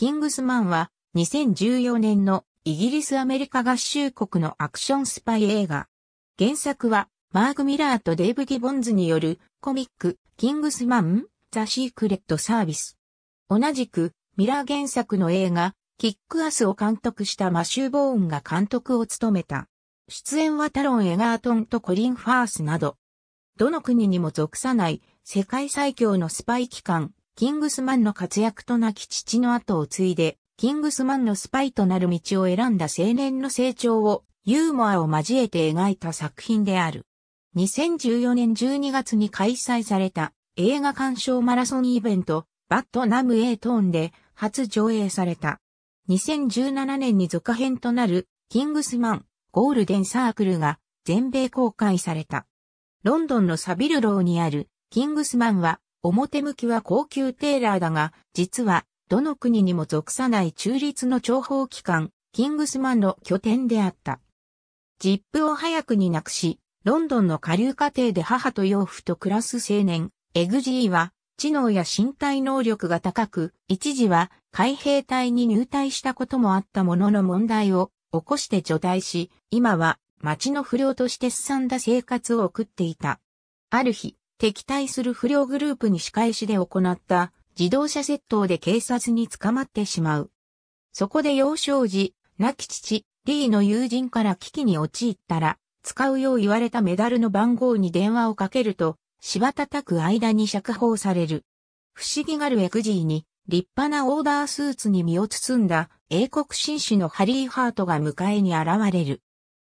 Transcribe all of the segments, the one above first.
キングスマンは2014年のイギリスアメリカ合衆国のアクションスパイ映画。原作はマーク・ミラーとデイブ・ギボンズによるコミックキングスマンザ・シークレット・サービス。同じくミラー原作の映画キックアスを監督したマシュー・ボーンが監督を務めた。出演はタロン・エガートンとコリン・ファースなど、どの国にも属さない世界最強のスパイ機関キングスマンの活躍と亡き父の後を継いで、キングスマンのスパイとなる道を選んだ青年の成長をユーモアを交えて描いた作品である。2014年12月に開催された映画鑑賞マラソンイベント、バットナムエイトーンで初上映された。2017年に続編となるキングスマンゴールデンサークルが全米公開された。ロンドンのサビルローにあるキングスマンは表向きは高級テーラーだが、実は、どの国にも属さない中立の諜報機関、キングスマンの拠点であった。ジップを早くになくし、ロンドンの下流家庭で母と養父と暮らす青年、エグジーは、知能や身体能力が高く、一時は海兵隊に入隊したこともあったものの問題を起こして除隊し、今は町の不良としてすさんだ生活を送っていた。ある日、敵対する不良グループに仕返しで行った自動車窃盗で警察に捕まってしまう。そこで幼少時、亡き父、リーの友人から危機に陥ったら、使うよう言われたメダルの番号に電話をかけると、した叩く間に釈放される。不思議がるエクジーに、立派なオーダースーツに身を包んだ英国紳士のハリー・ハートが迎えに現れる。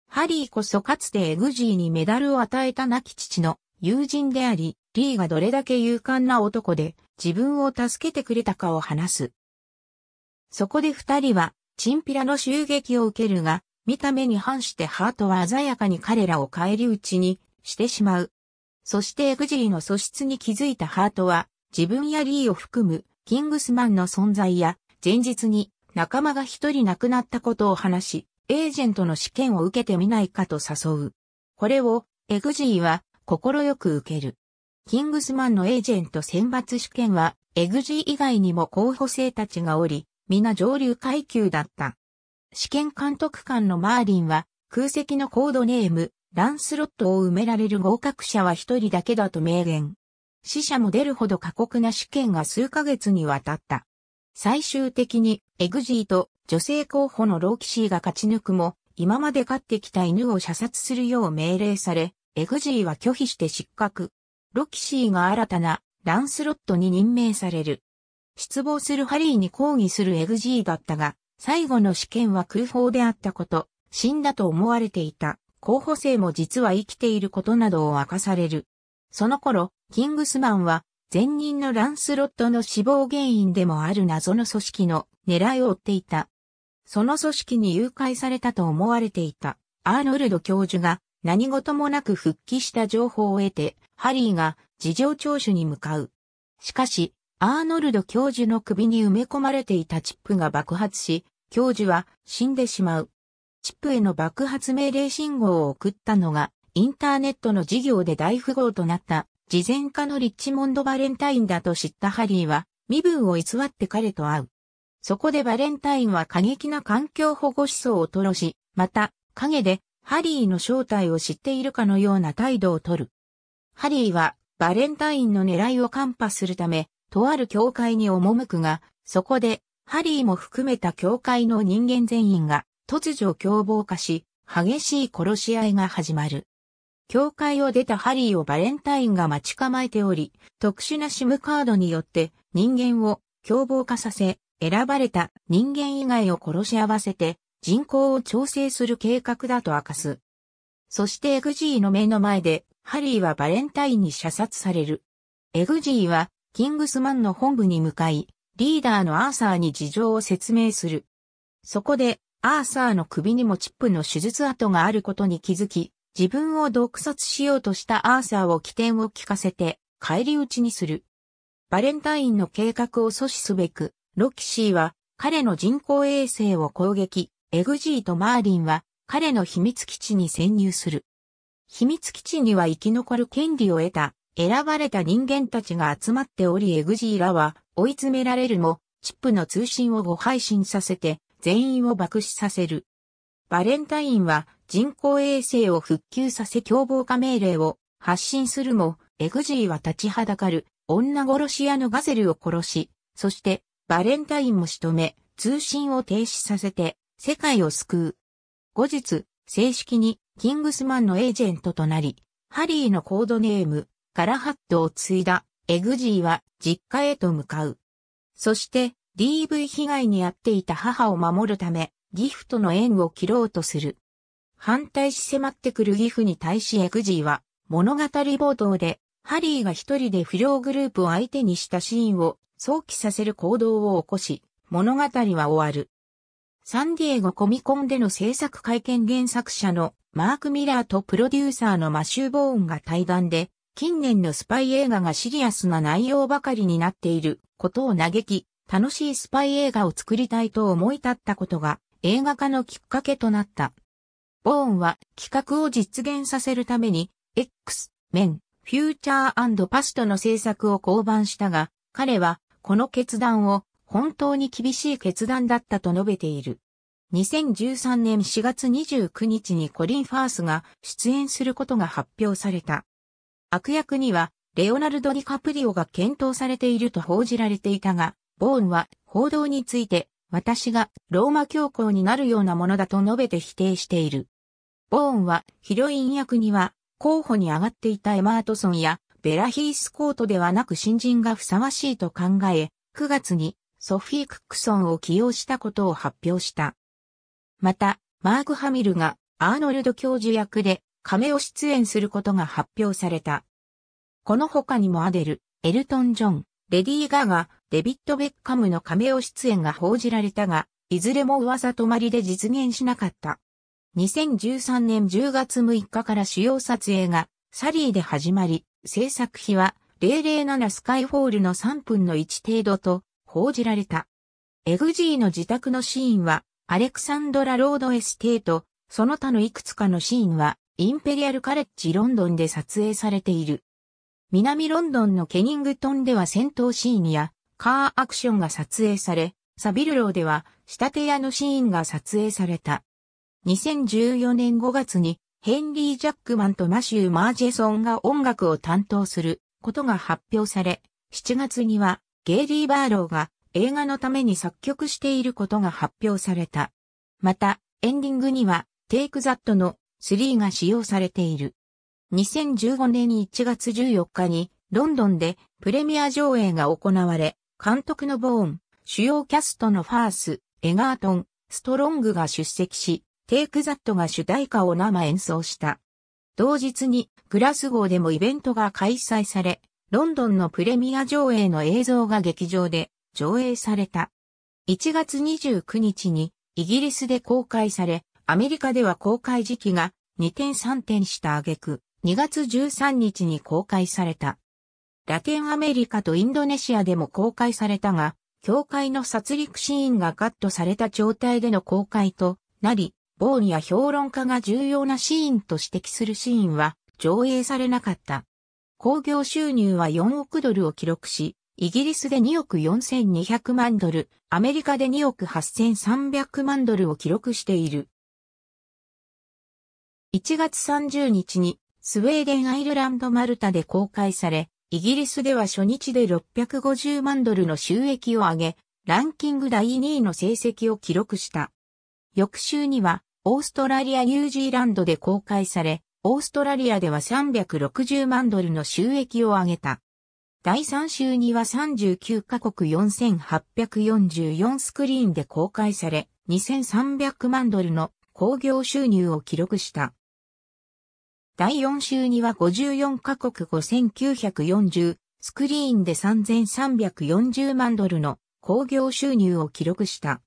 ハリーこそかつてエグジーにメダルを与えた亡き父の友人であり、リーがどれだけ勇敢な男で自分を助けてくれたかを話す。そこで二人は、チンピラの襲撃を受けるが、見た目に反してハートは鮮やかに彼らを返り討ちにしてしまう。そしてエグジリの素質に気づいたハートは、自分やリーを含むキングスマンの存在や、前日に仲間が一人亡くなったことを話し、エージェントの試験を受けてみないかと誘う。これを、エグジーは快く受ける。キングスマンのエージェント選抜試験は、エグジー以外にも候補生たちがおり、皆上流階級だった。試験監督官のマーリンは、空席のコードネーム、ランスロットを埋められる合格者は一人だけだと明言。死者も出るほど過酷な試験が数ヶ月にわたった。最終的に、エグジーと女性候補のローキシーが勝ち抜くも、今まで飼ってきた犬を射殺するよう命令され、エグジーは拒否して失格。ロキシーが新たなランスロットに任命される。失望するハリーに抗議するエグジーだったが、最後の試験は空砲であったこと、死んだと思われていた候補生も実は生きていることなどを明かされる。その頃、キングスマンは前任のランスロットの死亡原因でもある謎の組織の狙いを追っていた。その組織に誘拐されたと思われていたアーノルド教授が何事もなく復帰した情報を得て、ハリーが事情聴取に向かう。しかし、アーノルド教授の首に埋め込まれていたチップが爆発し、教授は死んでしまう。チップへの爆発命令信号を送ったのが、インターネットの事業で大富豪となった、事前家のリッチモンド・バレンタインだと知ったハリーは、身分を偽って彼と会う。そこでバレンタインは過激な環境保護思想を吐露し、また、陰でハリーの正体を知っているかのような態度をとる。ハリーは、バレンタインの狙いを看破するため、とある教会に赴くが、そこで、ハリーも含めた教会の人間全員が、突如凶暴化し、激しい殺し合いが始まる。教会を出たハリーをバレンタインが待ち構えており、特殊なシムカードによって人間を凶暴化させ、選ばれた人間以外を殺し合わせて人口を調整する計画だと明かす。そしてエグジーの目の前で、ハリーはバレンタインに射殺される。エグジーは、キングスマンの本部に向かい、リーダーのアーサーに事情を説明する。そこで、アーサーの首にもチップの手術跡があることに気づき、自分を毒殺しようとしたアーサーを起点を聞かせて、返り討ちにする。バレンタインの計画を阻止すべく、ロキシーは彼の人工衛星を攻撃、エグジーとマーリンは彼の秘密基地に潜入する。秘密基地には生き残る権利を得た、選ばれた人間たちが集まっておりエグジーらは追い詰められるも、チップの通信を誤配信させて全員を爆死させる。バレンタインは人工衛星を復旧させ凶暴化命令を発信するも、エグジーは立ちはだかる女殺し屋のガゼルを殺し、そしてバレンタインも仕留め、通信を停止させて世界を救う。後日、正式にキングスマンのエージェントとなり、ハリーのコードネーム、カラハットを継いだ、エグジーは実家へと向かう。そして、DV 被害に遭っていた母を守るため、ギフとの縁を切ろうとする。反対し迫ってくるギフに対しエグジーは、物語冒頭で、ハリーが一人で不良グループを相手にしたシーンを想起させる行動を起こし、物語は終わる。サンディエゴコミコンでの制作会見原作者のマーク・ミラーとプロデューサーのマシュー・ボーンが対談で、近年のスパイ映画がシリアスな内容ばかりになっていることを嘆き、楽しいスパイ映画を作りたいと思い立ったことが映画化のきっかけとなった。ボーンは企画を実現させるために、X、Men、フューチャーパストの制作を降板したが、彼はこの決断を本当に厳しい決断だったと述べている。2013年4月29日にコリン・ファースが出演することが発表された。悪役には、レオナルド・ディカプリオが検討されていると報じられていたが、ボーンは報道について、私がローマ教皇になるようなものだと述べて否定している。ボーンはヒロイン役には候補に上がっていたエマートソンやベラヒースコートではなく新人がふさわしいと考え、9月にソフィー・クックソンを起用したことを発表した。また、マーク・ハミルがアーノルド教授役で亀を出演することが発表された。この他にもアデル、エルトン・ジョン、レディー・ガガ、デビッド・ベッカムの亀を出演が報じられたが、いずれも噂止まりで実現しなかった。2013年10月6日から主要撮影がサリーで始まり、制作費は007スカイフォールの3分の1程度と報じられた。エグジーの自宅のシーンは、アレクサンドラ・ロード・エステート、その他のいくつかのシーンは、インペリアル・カレッジ・ロンドンで撮影されている。南ロンドンのケニングトンでは戦闘シーンや、カーアクションが撮影され、サビルローでは、仕立て屋のシーンが撮影された。2014年5月に、ヘンリー・ジャックマンとマシュー・マージェソンが音楽を担当することが発表され、7月にはゲイリー・バーローが映画のために作曲していることが発表された。また、エンディングには、テイクザットの3が使用されている。2015年1月14日に、ロンドンでプレミア上映が行われ、監督のボーン、主要キャストのファース、エガートン、ストロングが出席し、テイクザットが主題歌を生演奏した。同日に、グラスゴーでもイベントが開催され、ロンドンのプレミア上映の映像が劇場で上映された。1月29日にイギリスで公開され、アメリカでは公開時期が2点3点した挙句、2月13日に公開された。ラテンアメリカとインドネシアでも公開されたが、教会の殺戮シーンがカットされた状態での公開となり、ボーンや評論家が重要なシーンと指摘するシーンは上映されなかった。興行収入は4億ドルを記録し、イギリスで2億4200万ドル、アメリカで2億8300万ドルを記録している。1月30日にスウェーデン、アイルランド、マルタで公開され、イギリスでは初日で650万ドルの収益を上げ、ランキング第2位の成績を記録した。翌週には、オーストラリア、ニュージーランドで公開され、オーストラリアでは360万ドルの収益を上げた。第3週には39カ国4844スクリーンで公開され、2300万ドルの興行収入を記録した。第4週には54カ国5940スクリーンで3340万ドルの興行収入を記録した。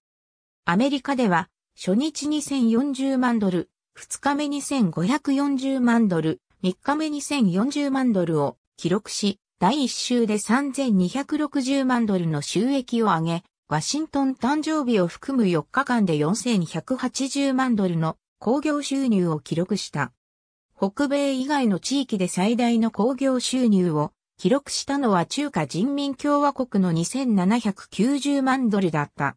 アメリカでは初日2040万ドル、二日目に1540万ドル、3日目に1040万ドルを記録し、第1週で3260万ドルの収益を上げ、ワシントン誕生日を含む4日間で4180万ドルの工業収入を記録した。北米以外の地域で最大の工業収入を記録したのは中華人民共和国の2790万ドルだった。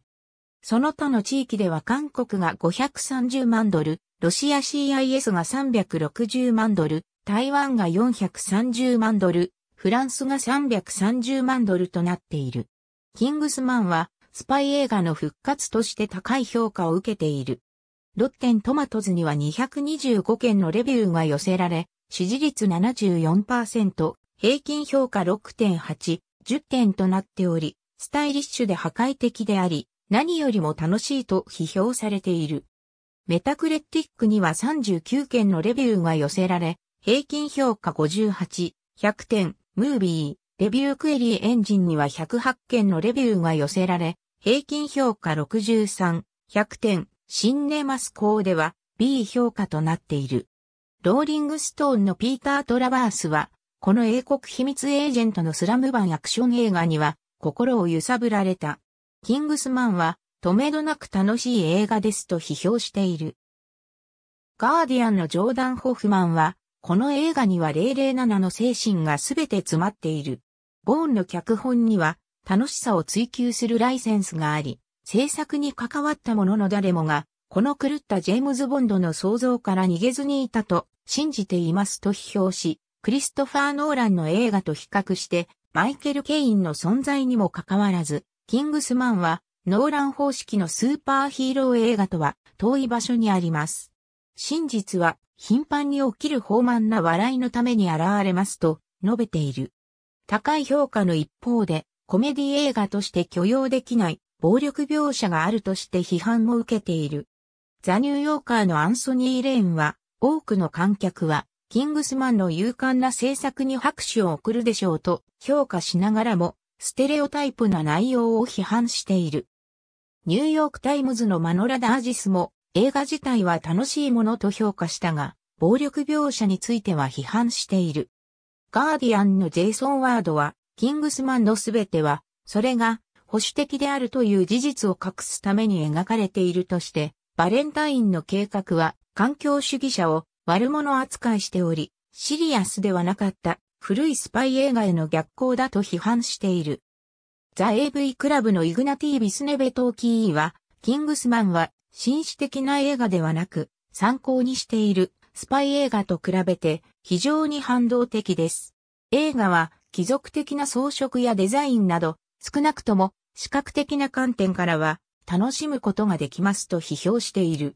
その他の地域では韓国が530万ドル、ロシア CIS が360万ドル、台湾が430万ドル、フランスが330万ドルとなっている。キングスマンはスパイ映画の復活として高い評価を受けている。ロッテントマトズには225件のレビューが寄せられ、支持率74%、平均評価6.8、10点となっており、スタイリッシュで破壊的であり、何よりも楽しいと批評されている。メタクレッティックには39件のレビューが寄せられ、平均評価58、100点、ムービー、レビュークエリーエンジンには108件のレビューが寄せられ、平均評価63、100点、シンネマスコーでは B 評価となっている。ローリングストーンのピーター・トラバースは、この英国秘密エージェントのスラム版アクション映画には心を揺さぶられた。キングスマンは、とめどなく楽しい映画ですと批評している。ガーディアンのジョーダン・ホフマンは、この映画には007の精神がすべて詰まっている。ゴーンの脚本には、楽しさを追求するライセンスがあり、制作に関わった者の誰もが、この狂ったジェームズ・ボンドの想像から逃げずにいたと信じていますと批評し、クリストファー・ノーランの映画と比較して、マイケル・ケインの存在にもかかわらず、キングスマンは、ノーラン方式のスーパーヒーロー映画とは遠い場所にあります。真実は頻繁に起きる豊満な笑いのために現れますと述べている。高い評価の一方で、コメディ映画として許容できない暴力描写があるとして批判も受けている。ザ・ニューヨーカーのアンソニー・レーンは、多くの観客は、キングスマンの勇敢な制作に拍手を送るでしょうと評価しながらも、ステレオタイプな内容を批判している。ニューヨークタイムズのマノラ・ダージスも映画自体は楽しいものと評価したが、暴力描写については批判している。ガーディアンのジェイソン・ワードは、キングスマンのすべては、それが保守的であるという事実を隠すために描かれているとして、バレンタインの計画は環境主義者を悪者扱いしており、シリアスではなかった古いスパイ映画への逆行だと批判している。ザ・ AV クラブのイグナティー・ビスネベトーキーは、キングスマンは紳士的な映画ではなく、参考にしているスパイ映画と比べて非常に反動的です。映画は貴族的な装飾やデザインなど、少なくとも視覚的な観点からは楽しむことができますと批評している。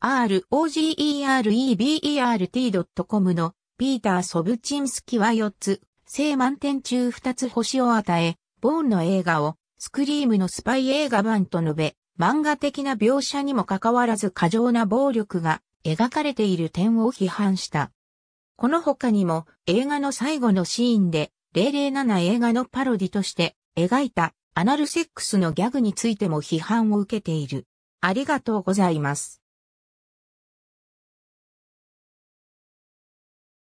r o g e r b e r t c o m のピーター・ソブチンスキは4つ、正満点中2つ星を与え、ボーンの映画を、スクリームのスパイ映画版と述べ、漫画的な描写にもかかわらず過剰な暴力が描かれている点を批判した。この他にも映画の最後のシーンで007映画のパロディとして描いたアナルセックスのギャグについても批判を受けている。ありがとうございます。